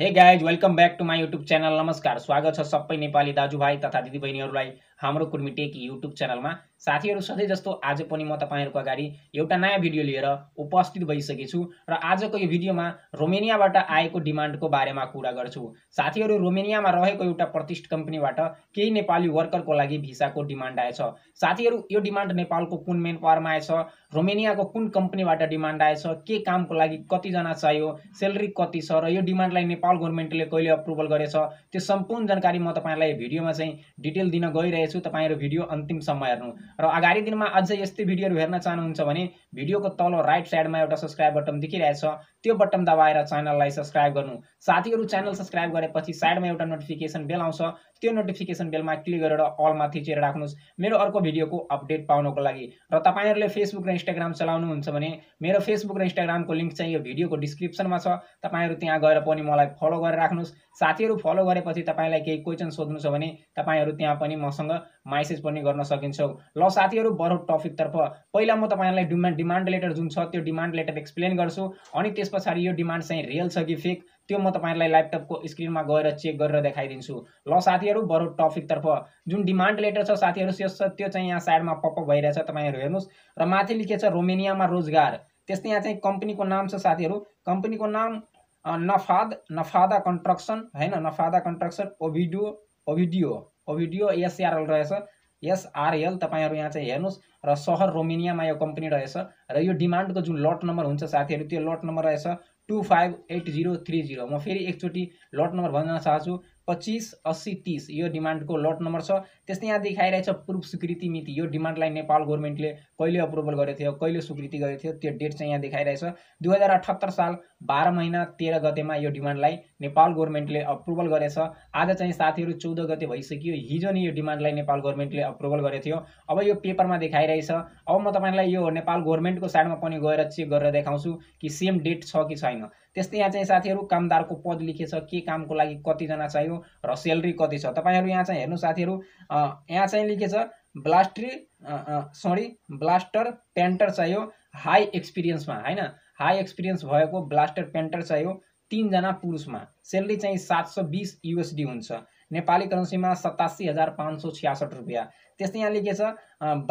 हे guys welcome back to my YouTube channel नमस्कार स्वागत है सब नेपाली भाई तथा बहनी हाम्रो कुर्मी टेक युट्युब च्यानलमा साथीहरू सधैँ जस्तो आज पनि म तपाईँहरूको अगाडि एउटा नयाँ भिडियो लिएर उपस्थित भइसकेछु र आजको यो भिडियोमा रोमेनियाबाट आएको डिमान्डको बारेमा कुरा गर्छु साथीहरू रोमेनियामा रहेको एउटा प्रतिष्ठ कम्पनीबाट केही नेपाली वर्करको लागि भिसाको डिमान्ड आएछ साथीहरू यो डिमान्ड नेपालको कुन मेन पावरमा आएछ रोमेनियाको कुन कम्पनीबाट डिमान्ड आएछ के कामको लागि कतिजना चाहियो सेलरी कति छ र यो डिमान्डलाई नेपाल गभर्मेन्टले कहिले अप्रुभल गरेछ त्यो सम्पूर्ण जानकारी म तपाईँलाई भिडियोमा चाहिँ डिटेल दिन गइरहेको छु तपाईँहरू भिडियो अन्तिमसम्म हेर्नु र अगाडि दिनमा अझै यस्तै भिडियोहरू हेर्न चाहनुहुन्छ भने भिडियोको तल राइट साइडमा एउटा सब्सक्राइब बटन देखिरहेछ त्यो बटन दबाएर च्यानललाई सब्सक्राइब गर्नु साथीहरू च्यानल सब्सक्राइब गरेपछि साइडमा एउटा नोटिफिकेसन बेल आउँछ त्यो नोटिफिकेसन बेलमा क्लिक गरेर अलमा थिचेर राख्नुहोस् मेरो अर्को भिडियोको अपडेट पाउनको लागि र तपाईँहरूले फेसबुक र इन्स्टाग्राम चलाउनुहुन्छ भने मेरो फेसबुक र इन्स्टाग्रामको लिङ्क चाहिँ यो भिडियोको डिस्क्रिप्सनमा छ तपाईँहरू त्यहाँ गएर पनि मलाई फलो गरेर राख्नुहोस् साथीहरू फलो गरेपछि तपाईँलाई केही क्वेसन सोध्नु छ भने तपाईँहरू त्यहाँ पनि मसँग माइसेज पनि गर्न सकिन्छ ल साथीहरू बरु टपिकतर्फ पहिला म तपाईँहरूलाई डिमान्ड डिमान्ड लेटर जुन छ त्यो डिमान्ड लेटर एक्सप्लेन गर्छु अनि त्यस पछाडि यो डिमान्ड चाहिँ रियल छ कि फेक त्यो म तपाईँहरूलाई ल्यापटपको स्क्रिनमा गएर चेक गरेर देखाइदिन्छु ल साथीहरू बरु टपिकतर्फ जुन डिमान्ड लेटर छ साथीहरू त्यस छ त्यो चाहिँ यहाँ साइडमा पप भइरहेछ तपाईँहरू हेर्नुहोस् र माथि छ रोमेनियामा रोजगार त्यस्तै यहाँ चाहिँ कम्पनीको नाम छ साथीहरू कम्पनीको नाम नफाद नफादा कन्ट्रक्सन होइन नफादा कन्ट्रक्सन ओभिडियो ओभिडियो भिडियो एसआरएल रहेछ एसआरएल तपाईँहरू यहाँ चाहिँ हेर्नुहोस् र सहर रोमेनियामा यो कम्पनी रहेछ र यो डिमान्डको जुन लट नम्बर हुन्छ साथीहरू त्यो लट नम्बर रहेछ two five eight zero three zero म फेरि एकचोटि लट नम्बर भन्न चाहन्छु पच्चिस अस्सी तिस यो डिमान्डको लट नम्बर छ त्यस्तै यहाँ देखाइरहेछ प्रुफ स्वीकृति मिति यो डिमान्डलाई नेपाल गभर्मेन्टले कहिले अप्रुभल गरेको थियो कहिले स्वीकृति गरेको थियो त्यो डेट चाहिँ यहाँ देखाइरहेछ दुई हजार अठहत्तर साल बाह्र महिना तेह्र गतेमा यो डिमान्डलाई नेपाल गभर्मेन्टले अप्रुभल गरेछ आज चाहिँ साथीहरू चौध गते भइसक्यो हिजो नै यो डिमान्डलाई नेपाल गभर्मेन्टले अप्रुभल गरेको थियो अब यो पेपरमा देखाइरहेछ अब म तपाईँलाई यो नेपाल गभर्मेन्टको साइडमा पनि गएर चेक गरेर देखाउँछु कि सेम डेट छ कि छैन त्यस्तै यहाँ चाहिँ साथीहरू कामदारको पद लेखेछ के कामको लागि कतिजना चाहियो र सेलरी कति छ तपाईँहरू यहाँ चाहिँ हेर्नु साथीहरू यहाँ चाहिँ लेखेछ ब्लास्ट्री सरी ब्लास्टर पेन्टर चाहियो हाई एक्सपिरियन्समा होइन हाई एक्सपिरियन्स भएको ब्लास्टर पेन्टर चाहियो तिनजना पुरुषमा सेलरी चाहिँ सात सौ बिस युएसडी हुन्छ नेपाली करेन्सीमा सतासी हजार पाँच सौ छ्यासठ रुपियाँ त्यस्तै यहाँ लेखेछ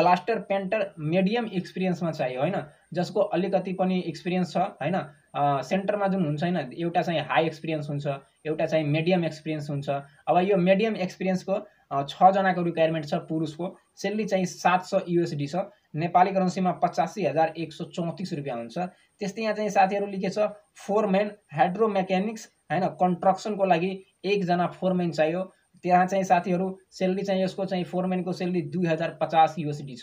ब्लास्टर पेन्टर मिडियम एक्सपिरियन्समा चाहियो होइन जसको अलिकति पनि एक्सपिरियन्स छ होइन सेंटर में जो होना एटा चाहिए हाई एक्सपीरियंस हुन्छ एउटा चाहिँ अब यह मीडियम एक्सपीरियंस को छजना को रिक्वायरमेंट रिक्वायरमेन्ट पुरुष को सैलरी चाहिए सात सौ यूएसडी नेपाली करेंसी में पचासी हजार एक सौ चौंतीस रुपया होते यहाँ साथी साथीहरू लेखेछ फोरमेन हाइड्रो मेकानिक्स कंस्ट्रक्सन को लगी एकजना फोरमेन चाहियो चाहिए साथी सैलरी चाहिए इसको चाहिए चाहिँ को सैलरी दुई हजार पचास यूएसडी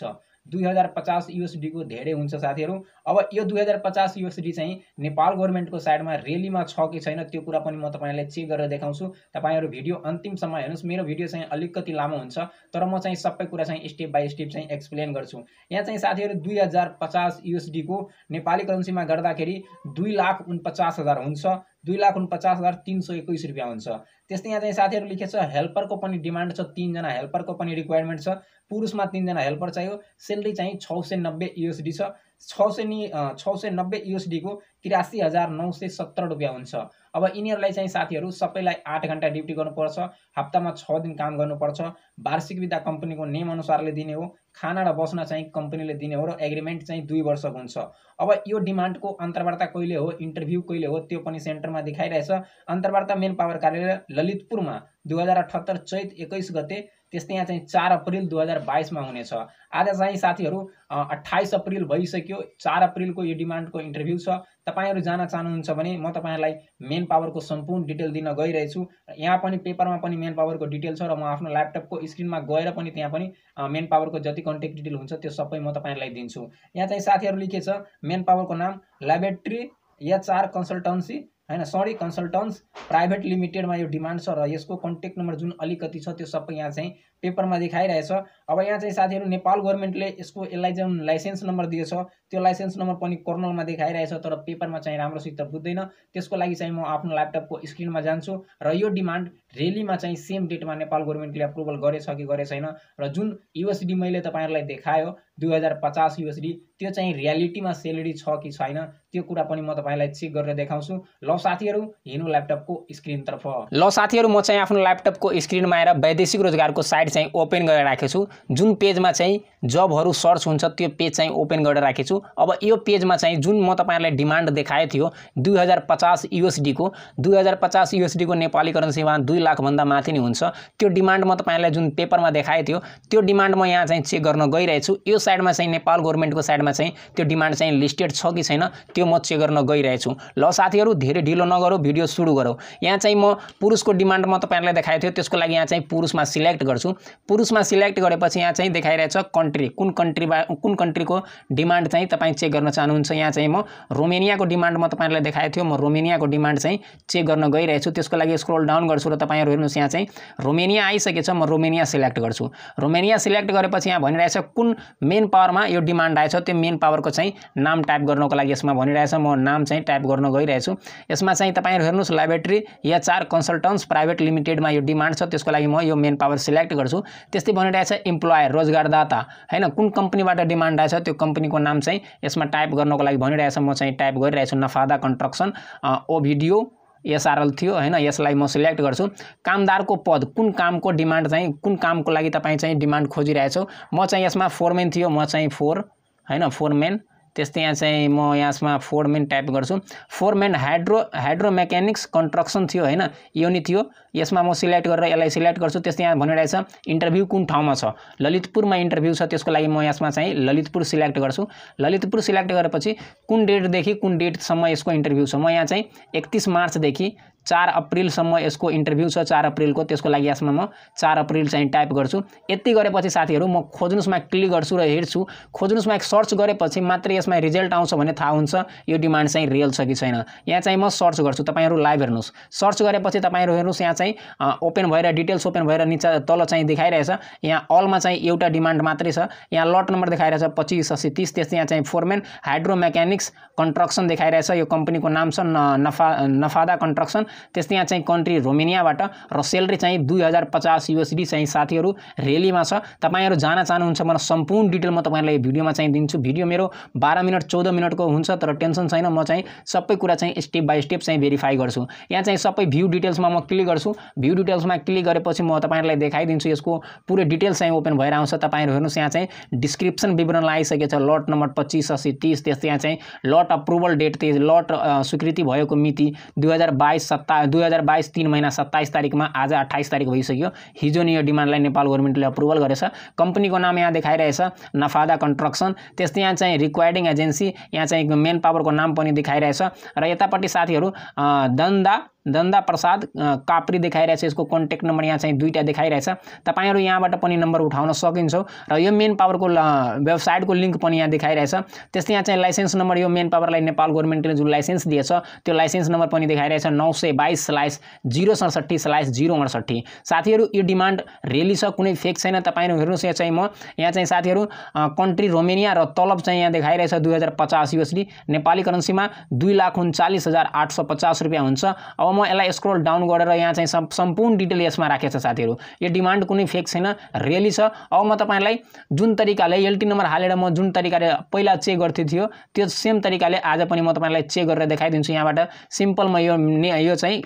दुई हजार पचास युएसडीको धेरै हुन्छ साथीहरू अब यो दुई हजार पचास युएसडी चाहिँ नेपाल गभर्मेन्टको साइडमा रेलीमा छ कि छैन त्यो कुरा पनि म तपाईँलाई चेक गरेर देखाउँछु तपाईँहरू भिडियो अन्तिमसम्म हेर्नुहोस् मेरो भिडियो चाहिँ अलिकति लामो हुन्छ तर म चाहिँ सबै कुरा चाहिँ स्टेप बाई स्टेप चाहिँ एक्सप्लेन गर्छु यहाँ चाहिँ साथीहरू दुई हजार पचास युएसडीको नेपाली करेन्सीमा गर्दाखेरि दुई लाख उनपचास हजार हुन्छ दुई लाख उनपचास हजार तिन सय एकैस रुपियाँ हुन्छ त्यस्तै यहाँ चाहिँ साथीहरू लेखेको छ हेल्परको पनि डिमान्ड छ तिनजना हेल्परको पनि रिक्वायरमेन्ट छ पुरुषमा तिनजना हेल्पर चाहियो सेलरी चाहिँ छ सय नब्बे युएसडी छ छ सय नि छ सय नब्बे युएसडीको त्रियासी हजार नौ सय सत्र रुपियाँ हुन्छ अब यिनीहरूलाई चाहिँ साथीहरू सबैलाई आठ घन्टा ड्युटी गर्नुपर्छ हप्तामा छ दिन काम गर्नुपर्छ वार्षिक विधा कम्पनीको नियमअनुसारले दिने हो खाना र बस्न चाहिँ कम्पनीले दिने हो र एग्रिमेन्ट चाहिँ दुई वर्षको हुन्छ अब यो डिमान्डको अन्तर्वार्ता कहिले हो इन्टरभ्यू कहिले हो त्यो पनि सेन्टरमा देखाइरहेछ अन्तर्वार्ता मेन पावर कार्यालय ललितपुरमा दुई हजार अठहत्तर चैत एक्काइस गते त्यस्तै यहाँ चाहिँ चार अप्रिल दुई हजार बाइसमा हुनेछ आज चाहिँ साथीहरू अट्ठाइस अप्रिल भइसक्यो चार अप्रिलको यो डिमान्डको इन्टरभ्यू छ तपाईँहरू जान चाहनुहुन्छ भने म तपाईँहरूलाई मेन पावरको सम्पूर्ण डिटेल दिन गइरहेछु यहाँ पनि पेपरमा पनि मेन पावरको डिटेल छ र म आफ्नो ल्यापटपको स्क्रिनमा गएर पनि त्यहाँ पनि मेन पावरको जति कन्ट्याक्ट डिटेल हुन्छ त्यो सबै म तपाईँहरूलाई दिन्छु यहाँ चाहिँ साथीहरू लेखेछ मेन पावरको नाम ल्याबोरेट्री या चार कन्सल्टन्सी होइन सरी कन्सल्टन्स प्राइभेट लिमिटेडमा यो डिमान्ड छ र यसको कन्ट्याक्ट नम्बर जुन अलिकति छ त्यो सबै यहाँ चाहिँ पेपरमा देखाइरहेछ अब यहाँ चाहिँ साथीहरू नेपाल गभर्मेन्टले यसको यसलाई जुन लाइसेन्स नम्बर दिएछ त्यो लाइसेन्स नम्बर पनि कर्नलमा देखाइरहेछ तर पेपरमा चाहिँ राम्रोसित बुझ्दैन त्यसको लागि चाहिँ म आफ्नो ल्यापटपको स्क्रिनमा जान्छु र यो डिमान्ड रेलीमा चाहिँ सेम डेटमा नेपाल गभर्मेन्टले अप्रुभल गरेछ कि गरे छैन र जुन युएसडी मैले तपाईँहरूलाई देखायो दुई हजार पचास युएसडी त्यो चाहिँ रियालिटीमा सेलेरी छ कि छैन त्यो कुरा पनि म तपाईँलाई चेक गरेर देखाउँछु ल साथीहरू हिँड्नु ल्यापटपको स्क्रिनतर्फ ल साथीहरू म चाहिँ आफ्नो ल्यापटपको स्क्रिनमा आएर वैदेशिक रोजगारको साइट चाहिँ ओपन गरेर राखेको छु जुन पेजमा चाहिँ जबहरू सर्च हुन्छ त्यो पेज चाहिँ ओपन गरेर राखेको छु अब यो पेजमा चाहिँ जुन म तपाईँहरूलाई डिमान्ड देखाएको थियो दुई हजार पचास युएसडीको दुई हजार पचास युएसडीको नेपाली करेन्सीमा दुई लाखभन्दा माथि नै हुन्छ त्यो डिमान्ड म तपाईँहरूलाई जुन पेपरमा देखाएको थियो त्यो डिमान्ड म यहाँ चाहिँ चेक गर्न छु यो साइडमा चाहिँ नेपाल गभर्मेन्टको साइडमा चाहिँ त्यो डिमान्ड चाहिँ लिस्टेड छ कि छैन त्यो म चेक गर्न गइरहेछु ल साथीहरू धेरै ढिलो नगरौँ भिडियो सुरु गरौँ यहाँ चाहिँ म पुरुषको डिमान्ड म तपाईँहरूलाई देखाएको थियो त्यसको लागि यहाँ चाहिँ पुरुषमा सिलेक्ट गर्छु पुरुषमा सिलेक्ट गरेपछि यहाँ चाहिँ देखाइरहेछ कन्ट्री कुन कन्ट्रीबा कुन कन्ट्रीको डिमान्ड चाहिँ तपाईँ चेक गर्न चाहनुहुन्छ यहाँ चाहिँ म रोमेनियाको डिमान्ड म तपाईँलाई देखाएको थियो म रोमेनियाको डिमान्ड चाहिँ चेक गर्न गइरहेछु त्यसको लागि स्क्रोल डाउन गर्छु र तपाईँहरू हेर्नुहोस् यहाँ चाहिँ रोमेनिया आइसकेछ म रोमेनिया सिलेक्ट गर्छु रोमेनिया सिलेक्ट गरेपछि यहाँ भनिरहेछ कुन मेन पावरमा यो डिमान्ड आएछ त्यो मेन पावरको चाहिँ नाम टाइप गर्नको लागि यसमा भनिरहेछ म नाम चाहिँ टाइप गर्न गइरहेछु यसमा चाहिँ तपाईँहरू हेर्नुहोस् लाइब्रेट्री या चार कन्सल्टन्ट्स प्राइभेट लिमिटेडमा यो डिमान्ड छ त्यसको लागि म यो मेन पावर सिलेक्ट गर्छु छु त्यस्तै भनिरहेको छ इम्प्लोयर रोजगारदाता होइन कुन कम्पनीबाट डिमान्ड आएछ त्यो कम्पनीको नाम चाहिँ यसमा टाइप गर्नको लागि भनिरहेछ म चाहिँ टाइप गरिरहेछु नफादा कन्स्ट्रक्सन ओभिडियो एसआरएल थियो होइन यसलाई म सिलेक्ट गर्छु कामदारको पद कुन कामको डिमान्ड चाहिँ कुन कामको लागि तपाईँ चाहिँ डिमान्ड खोजिरहेछौ म चाहिँ यसमा फोरमेन थियो म चाहिँ फोर होइन फोरमेन त्यस्तै यहाँ चाहिँ म यसमा फोरमेन टाइप गर्छु foreman hydro hydro mechanics construction थियो होइन नि थियो यसमा म सिलेक्ट गरेर यसलाई सिलेक्ट गर्छु त्यस्तै यहाँ भनिरहेछ इन्टरभ्यू कुन ठाउँमा छ ललितपुरमा इन्टरभ्यू छ त्यसको लागि म यसमा चाहिँ ललितपुर सिलेक्ट गर्छु ललितपुर सिलेक्ट गरेपछि कुन डेटदेखि कुन डेटसम्म यसको इन्टरभ्यू छ म यहाँ चाहिँ एकतिस मार्चदेखि चार अप्रिलसम्म यसको इन्टरभ्यू छ चार अप्रिलको त्यसको लागि यसमा म चार अप्रिल चाहिँ टाइप गर्छु यति गरेपछि साथीहरू म खोज्नुहोस्मा क्लिक गर्छु र हेर्छु खोज्नुहोस्मा सर्च गरेपछि मात्रै यसमा रिजल्ट आउँछ भने थाहा हुन्छ यो डिमान्ड चाहिँ रियल छ कि छैन यहाँ चाहिँ म सर्च गर्छु तपाईँहरू लाइभ हेर्नुहोस् सर्च गरेपछि तपाईँहरू हेर्नुहोस् यहाँ चाहिँ ओपन भएर डिटेल्स ओपन भएर निचा तल चाहिँ देखाइरहेछ यहाँ अलमा चाहिँ एउटा डिमान्ड मात्रै छ यहाँ लट नम्बर देखाइरहेछ पच्चिस अस्सी तिस त्यस्तै यहाँ चाहिँ फोरमेन हाइड्रो मेक्यानिक्स कन्ट्रक्सन देखाइरहेछ यो कम्पनीको नाम छ नफा नफादा कन्ट्रक्सन त्यस्तै यहाँ चाहिँ कन्ट्री रोमेनियाबाट र सेलरी चाहिँ दुई हजार पचास युएसडी चाहिँ साथीहरू रेलीमा छ तपाईँहरू जान चाहनुहुन्छ मलाई सम्पूर्ण डिटेल म तपाईँहरूलाई भिडियोमा चाहिँ दिन्छु भिडियो मेरो बाह्र मिनट चौध मिनटको हुन्छ तर टेन्सन छैन म चाहिँ सबै कुरा चाहिँ स्टेप बाई स्टेप चाहिँ भेरिफाई गर्छु यहाँ चाहिँ सबै भ्यू डिटेल्समा म क्लिक गर्छु भ्यू डिटेल्समा क्लिक गरेपछि म तपाईँहरूलाई देखाइदिन्छु यसको पुरै डिटेल्स चाहिँ ओपन भएर आउँछ तपाईँहरू हेर्नुहोस् यहाँ चाहिँ डिस्क्रिप्सन विवरण आइसकेको छ लट नम्बर पच्चिस अस्सी तिस त्यस्तै यहाँ चाहिँ लट अप्रुभल डेट त्यस लट स्वीकृति भएको मिति दुई हजार बाइस सत्ता दुई हजार बाइस तिन महिना सत्ताइस तारिकमा आज अठाइस तारिक भइसक्यो हिजो नि यो डिमान्डलाई नेपाल गभर्मेन्टले अप्रुभल गरेछ कम्पनीको नाम यहाँ देखाइरहेछ नफादा कन्स्ट्रक्सन त्यस्तै यहाँ चाहिँ रिक्वायरिङ एजेन्सी यहाँ चाहिँ मेन पावरको नाम पनि देखाइरहेछ र यतापट्टि साथीहरू दन्दा दन्दा प्रसाद काप्री देखाइरहेछ यसको कन्ट्याक्ट नम्बर यहाँ चाहिँ दुईवटा देखाइरहेछ तपाईँहरू यहाँबाट पनि नम्बर उठाउन सकिन्छौँ र यो मेन पावरको वेबसाइटको लिङ्क पनि यहाँ देखाइरहेछ त्यस्तै यहाँ चाहिँ लाइसेन्स नम्बर यो मेन पावरलाई नेपाल गभर्मेन्टले जुन लाइसेन्स दिएछ त्यो लाइसेन्स नम्बर पनि देखाइरहेछ नौ सय बाइस स्लाइस जिरो सडसट्ठी स्लाइस जिरो अडसट्ठी साथीहरू यो डिमान्ड रेली छ कुनै फेक छैन तपाईँहरू हेर्नुहोस् यहाँ चाहिँ म यहाँ चाहिँ साथीहरू कन्ट्री रोमेनिया र तलब चाहिँ यहाँ देखाइरहेछ दुई हजार पचास युएसडी नेपाली करेन्सीमा दुई लाख उन्चालिस हजार आठ सय पचास रुपियाँ हुन्छ म यसलाई स्क्रोल डाउन गरेर यहाँ चाहिँ सम्पूर्ण डिटेल यसमा राखेको छ साथीहरू यो डिमान्ड कुनै फेक छैन रियली छ अब म तपाईँलाई जुन तरिकाले एलटी नम्बर हालेर म जुन तरिकाले पहिला चेक गर्थ्यो थियो त्यो सेम तरिकाले आज पनि म तपाईँलाई चेक गरेर देखाइदिन्छु यहाँबाट सिम्पल म यो यो चाहिँ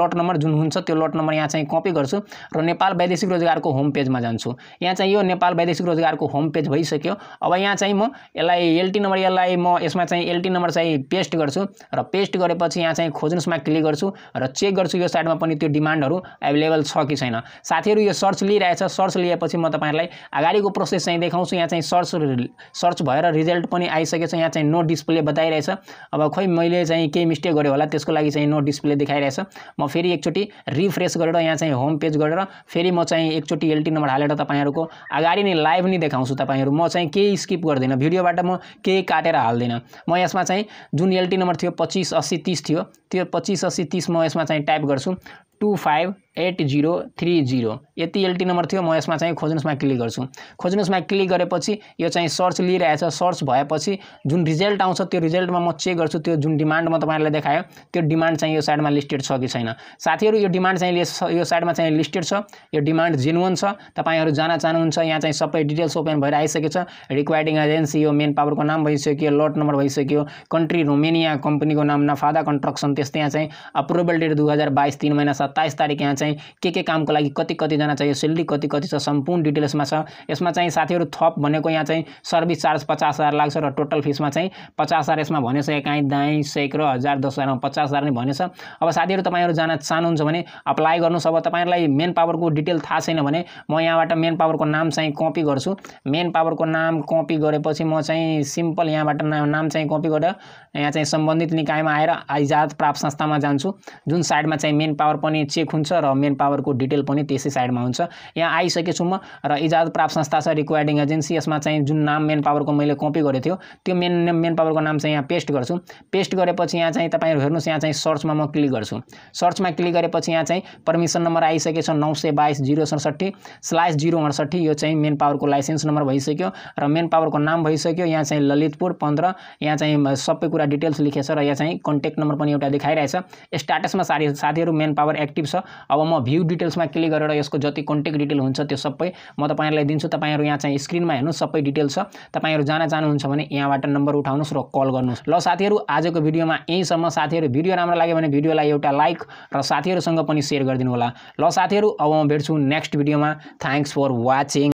लट नम्बर जुन हुन्छ त्यो लट नम्बर यहाँ चाहिँ कपी गर्छु र नेपाल वैदेशिक रोजगारको होम पेजमा जान्छु यहाँ चाहिँ यो नेपाल वैदेशिक रोजगारको होम पेज भइसक्यो अब यहाँ चाहिँ म यसलाई एलटी नम्बर यसलाई म यसमा चाहिँ एलटी नम्बर चाहिँ पेस्ट गर्छु र पेस्ट गरेपछि यहाँ चाहिँ खोज्नुहोस् क्लिक गर्छु र चेक गर्छु यो साइडमा पनि त्यो डिमान्डहरू एभाइलेबल छ कि छैन साथीहरू यो सर्च लिइरहेछ सर्च लिएपछि म तपाईँहरूलाई अगाडिको प्रोसेस चाहिँ देखाउँछु यहाँ चाहिँ सर्च सर्च भएर रिजल्ट पनि आइसकेछ यहाँ चाहिँ नो डिस्प्ले बताइरहेछ अब खोइ मैले चाहिँ केही मिस्टेक गरेँ होला त्यसको लागि चाहिँ नो डिस्प्ले देखाइरहेछ म फेरि एकचोटि रिफ्रेस गरेर यहाँ चाहिँ होम पेज गरेर फेरि म चाहिँ एकचोटि एलटी नम्बर हालेर तपाईँहरूको अगाडि नै लाइभ नै देखाउँछु तपाईँहरू म चाहिँ केही स्किप गर्दिनँ भिडियोबाट म केही काटेर हाल्दिनँ म यसमा चाहिँ जुन एलटी नम्बर थियो पच्चिस अस्सी तिस थियो त्यो पच्चिस अस्सी तिस म यसमा चाहिँ टाइप गर्छु two five eight zero three zero यति एलटी नम्बर थियो म यसमा चाहिँ खोज्नुहोस्मा क्लिक गर्छु खोज्नुहोस्मा क्लिक गरेपछि यो चाहिँ सर्च लिइरहेछ सर्च भएपछि जुन रिजल्ट आउँछ त्यो रिजल्टमा म चेक गर्छु त्यो जुन डिमान्ड म तपाईँहरूलाई देखायो त्यो डिमान्ड चाहिँ यो साइडमा लिस्टेड छ कि छैन साथीहरू यो डिमान्ड चाहिँ यो साइडमा चाहिँ लिस्टेड छ यो डिमान्ड जेन्युन छ तपाईँहरू जान चाहनुहुन्छ यहाँ चाहिँ सबै डिटेल्स ओपन भएर आइसकेको छ रिक्वायरिङ एजेन्सी यो मेन को नाम भइसक्यो लट नम्बर भइसक्यो कंट्री रोमेनिया को नाम नफादा कन्स्ट्रक्सन त्यस्तै यहाँ चाहिँ अप्रुभल डेट दुई हजार बाइस तिन महिना सत्ताइस तारिक यहाँ चाहिँ के के कामको लागि कति कतिजना चाहियो सेलेरी कति कति छ सम्पूर्ण डिटेल्समा छ यसमा चाहिँ साथीहरू थप भनेको यहाँ चाहिँ सर्भिस चार्ज पचास हजार लाग्छ र टोटल फिसमा चाहिँ पचास हजार यसमा भनेछ एकाइ दाइ सेक र हजार दस हजारमा पचास हजार नै भनेछ अब साथीहरू तपाईँहरू जान चाहनुहुन्छ भने अप्लाई गर्नुहोस् अब तपाईँहरूलाई मेन पावरको डिटेल थाहा छैन भने म यहाँबाट मेन पावरको नाम चाहिँ कपी गर्छु मेन पावरको नाम कपी गरेपछि म चाहिँ सिम्पल यहाँबाट नाम चाहिँ कपी गरेर यहाँ चाहिँ सम्बन्धित निकायमा आएर आइजात प्राप्त संस्थामा जान्छु जुन साइडमा चाहिँ मेन पावर पनि पनि चेक हुन्छ र मेन पावरको डिटेल पनि त्यसै साइडमा हुन्छ यहाँ आइसकेछु म र इजाजत प्राप्त संस्था छ रिक्वायरिङ एजेन्सी यसमा चाहिँ जुन नाम मेन पावरको मैले कपी गरेको थियो त्यो मेन मेन पावरको नाम चाहिँ यहाँ पेस्ट गर्छु पेस्ट गरेपछि यहाँ चाहिँ तपाईँहरू हेर्नुहोस् यहाँ चाहिँ सर्चमा म क्लिक गर्छु सर्चमा क्लिक गरेपछि यहाँ चाहिँ पर्मिसन नम्बर आइसकेको छ नौ सय बाइस जिरो सडसठी स्लाइस जिरो अडसठी यो चाहिँ मेन पावरको लाइसेन्स नम्बर भइसक्यो र मेन पावरको नाम भइसक्यो यहाँ चाहिँ ललितपुर पन्ध्र यहाँ चाहिँ सबै कुरा डिटेल्स लेखेको छ र यहाँ चाहिँ कन्ट्याक्ट नम्बर पनि एउटा देखाइरहेछ स्टाटसमा साथी साथीहरू मेन पावर एक्टिभ छ अब म भ्यू डिटेल्समा क्लिक गरेर यसको जति कन्ट्याक्ट डिटेल हुन्छ त्यो सबै म तपाईँहरूलाई दिन्छु तपाईँहरू यहाँ चाहिँ स्क्रिनमा हेर्नुहोस् सबै डिटेल छ तपाईँहरू जान चाहनुहुन्छ भने यहाँबाट नम्बर उठाउनुहोस् र कल गर्नुहोस् ल साथीहरू आजको भिडियोमा यहीँसम्म साथीहरू भिडियो राम्रो लाग्यो भने भिडियोलाई एउटा लाइक र साथीहरूसँग पनि सेयर गरिदिनु होला ल साथीहरू अब म भेट्छु नेक्स्ट भिडियोमा थ्याङ्क्स फर वाचिङ